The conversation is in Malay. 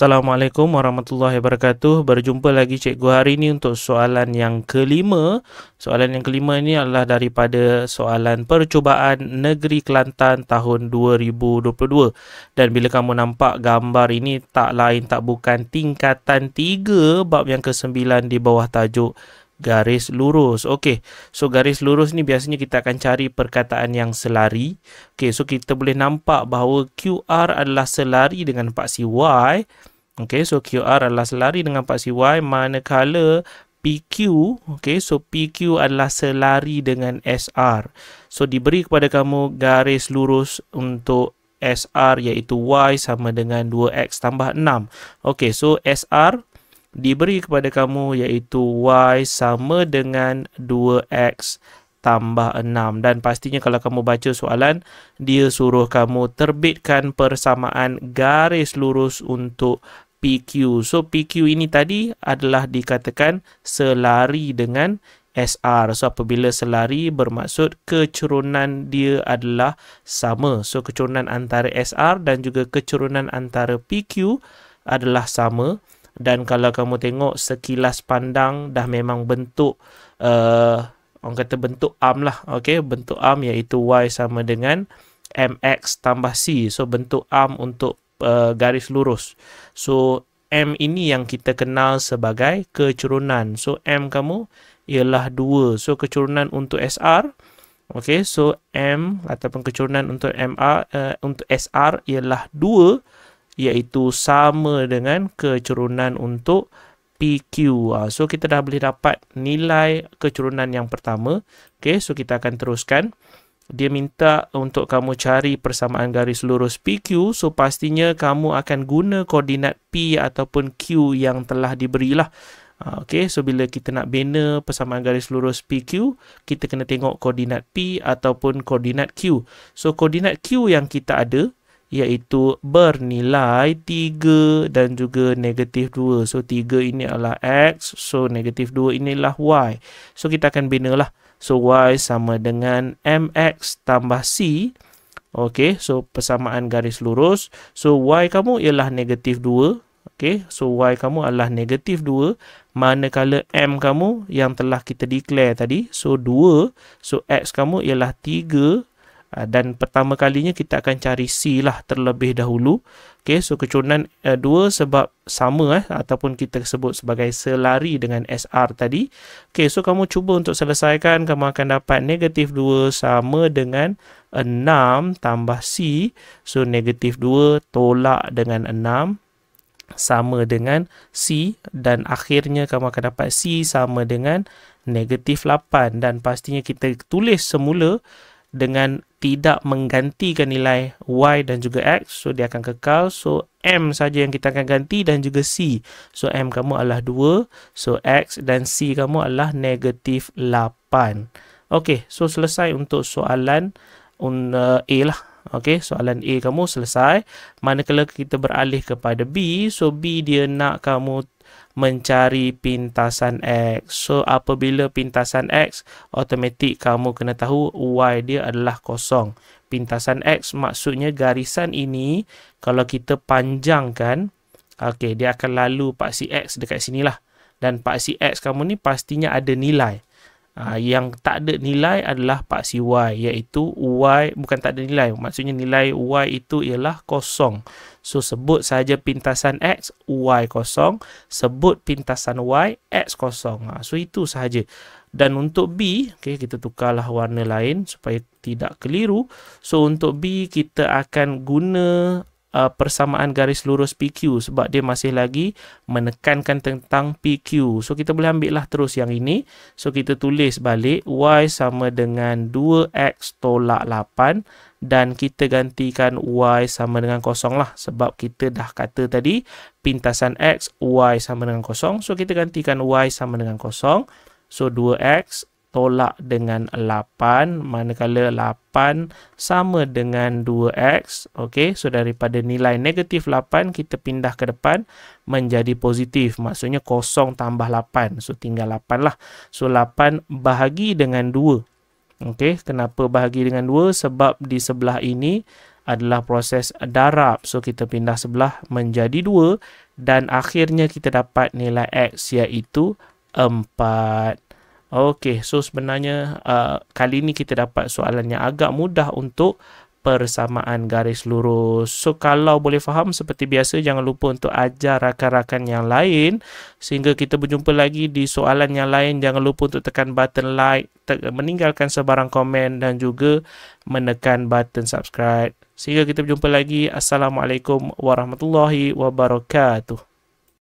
Assalamualaikum warahmatullahi wabarakatuh. Berjumpa lagi cikgu hari ini untuk soalan yang kelima. Soalan yang kelima ini adalah daripada soalan percubaan Negeri Kelantan tahun 2022. Dan bila kamu nampak gambar ini tak lain tak bukan tingkatan tiga bab yang ke sembilan di bawah tajuk garis lurus. Okey. So garis lurus ni biasanya kita akan cari perkataan yang selari. Okey, so kita boleh nampak bahawa QR adalah selari dengan paksi Y. Okay, so QR adalah selari dengan paksi Y manakala PQ, okay, so PQ adalah selari dengan SR. So, diberi kepada kamu garis lurus untuk SR iaitu Y sama dengan 2X tambah 6. Okay, so SR diberi kepada kamu iaitu Y sama dengan 2X tambah 6. Dan pastinya kalau kamu baca soalan, dia suruh kamu terbitkan persamaan garis lurus untuk PQ. So PQ ini tadi adalah dikatakan selari dengan SR. So apabila selari bermaksud kecurunan dia adalah sama. So kecurunan antara SR dan juga kecurunan antara PQ adalah sama. Dan kalau kamu tengok sekilas pandang dah memang bentuk uh, orang kata bentuk arm lah. Okay? Bentuk arm iaitu Y sama dengan MX tambah C. So bentuk arm untuk uh, garis lurus. So M ini yang kita kenal sebagai kecurunan. So M kamu ialah 2. So kecurunan untuk SR okay. so M ataupun kecurunan untuk MR uh, untuk SR ialah 2 iaitu sama dengan kecurunan untuk PQ. Ah, so kita dah boleh dapat nilai kecurunan yang pertama. Okay. so kita akan teruskan dia minta untuk kamu cari persamaan garis lurus PQ so pastinya kamu akan guna koordinat P ataupun Q yang telah diberilah ah, Okay, so bila kita nak bina persamaan garis lurus PQ, kita kena tengok koordinat P ataupun koordinat Q. So, koordinat Q yang kita ada iaitu bernilai 3 dan juga negatif 2. So, 3 ini adalah X. So, negatif 2 inilah Y. So, kita akan bina lah. So y sama dengan mx tambah c. Okay, so persamaan garis lurus. So y kamu ialah negatif 2. Okay, so y kamu adalah negatif 2. Manakala m kamu yang telah kita declare tadi. So 2. So x kamu ialah 3. Ah, dan pertama kalinya kita akan cari C lah terlebih dahulu. Okay, so kecundan 2 uh, eh, sebab sama eh, ataupun kita sebut sebagai selari dengan SR tadi. Okay, so kamu cuba untuk selesaikan, kamu akan dapat negatif 2 sama dengan 6 tambah C. So, negatif 2 tolak dengan 6 sama dengan C dan akhirnya kamu akan dapat C sama dengan negatif 8 dan pastinya kita tulis semula dengan tidak menggantikan nilai y dan juga x so dia akan kekal so m saja yang kita akan ganti dan juga c so m kamu adalah 2 so x dan c kamu adalah negatif 8 okey so selesai untuk soalan uh, a lah okey soalan a kamu selesai manakala kita beralih kepada b so b dia nak kamu mencari pintasan X. So, apabila pintasan X, automatik kamu kena tahu Y dia adalah kosong. Pintasan X maksudnya garisan ini, kalau kita panjangkan, okay, dia akan lalu paksi X dekat sini lah. Dan paksi X kamu ni pastinya ada nilai. Ha, yang tak ada nilai adalah paksi y iaitu y bukan tak ada nilai maksudnya nilai y itu ialah kosong so sebut saja pintasan x y kosong sebut pintasan y x kosong ha, so itu sahaja dan untuk b okay kita tukarlah warna lain supaya tidak keliru so untuk b kita akan guna uh, persamaan garis lurus PQ sebab dia masih lagi menekankan tentang PQ. So kita boleh ambil lah terus yang ini. So kita tulis balik Y sama dengan 2X tolak 8 dan kita gantikan Y sama dengan kosong lah sebab kita dah kata tadi pintasan X Y sama dengan kosong, So kita gantikan Y sama dengan kosong, So 2X tolak dengan 8 manakala 8 sama dengan 2x okey so daripada nilai negatif 8 kita pindah ke depan menjadi positif maksudnya kosong tambah 8 so tinggal 8 lah so 8 bahagi dengan 2 okey kenapa bahagi dengan 2 sebab di sebelah ini adalah proses darab so kita pindah sebelah menjadi 2 dan akhirnya kita dapat nilai x iaitu 4 Okey, so sebenarnya uh, kali ni kita dapat soalan yang agak mudah untuk persamaan garis lurus. So kalau boleh faham seperti biasa jangan lupa untuk ajar rakan-rakan yang lain sehingga kita berjumpa lagi di soalan yang lain. Jangan lupa untuk tekan button like, te- meninggalkan sebarang komen dan juga menekan button subscribe. Sehingga kita berjumpa lagi. Assalamualaikum warahmatullahi wabarakatuh.